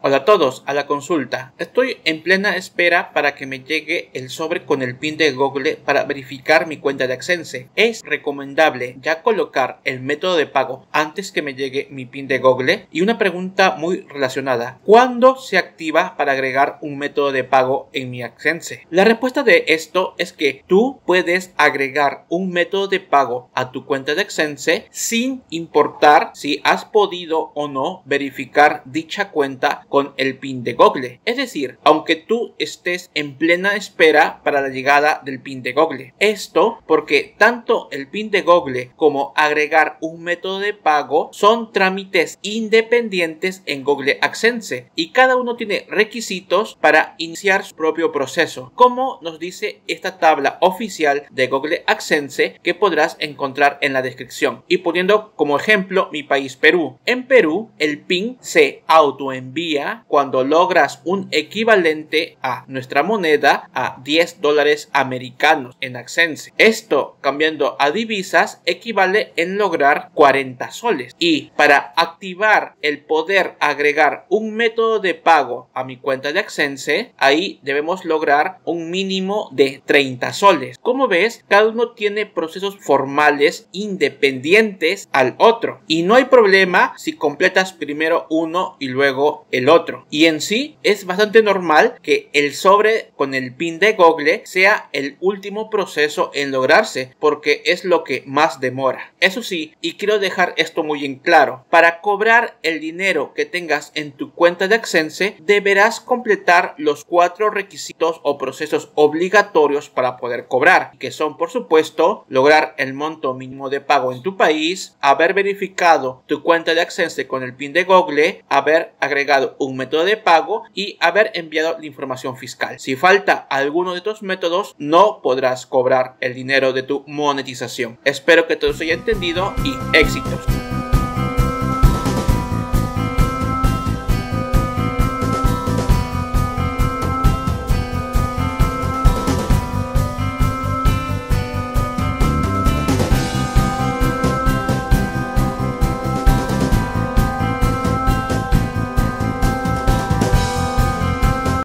Hola a todos, a la consulta. Estoy en plena espera para que me llegue el sobre con el pin de Google para verificar mi cuenta de Accense. Es recomendable ya colocar el método de pago antes que me llegue mi pin de Google. Y una pregunta muy relacionada. ¿Cuándo se activa para agregar un método de pago en mi Accense? La respuesta de esto es que tú puedes agregar un método de pago a tu cuenta de Accense sin importar si has podido o no verificar dicha cuenta con el pin de Google, Es decir, aunque tú estés en plena espera para la llegada del pin de Google, Esto porque tanto el pin de Google como agregar un método de pago son trámites independientes en Google AdSense y cada uno tiene requisitos para iniciar su propio proceso, como nos dice esta tabla oficial de Google AdSense que podrás encontrar en la descripción. Y poniendo como ejemplo mi país Perú. En Perú, el PIN se autoenvía cuando logras un equivalente a nuestra moneda a 10 dólares americanos en Accense. Esto, cambiando a divisas, equivale en lograr 40 soles. Y para activar el poder agregar un método de pago a mi cuenta de Accense, ahí debemos lograr un mínimo de 30 soles. Como ves, cada uno tiene procesos formales independientes al otro. Y no hay problema si completas primero uno y luego el otro. Y en sí es bastante normal que el sobre con el pin de Google sea el último proceso en lograrse porque es lo que más demora. Eso sí, y quiero dejar esto muy en claro, para cobrar el dinero que tengas en tu cuenta de Accense deberás completar los cuatro requisitos o procesos obligatorios para poder cobrar, que son por supuesto lograr el monto mínimo de pago en tu país, haber verificado tu cuenta de Accense con el pin de Google, haber agregado un método de pago y haber enviado la información fiscal. Si falta alguno de estos métodos, no podrás cobrar el dinero de tu monetización. Espero que todo se haya entendido y éxitos.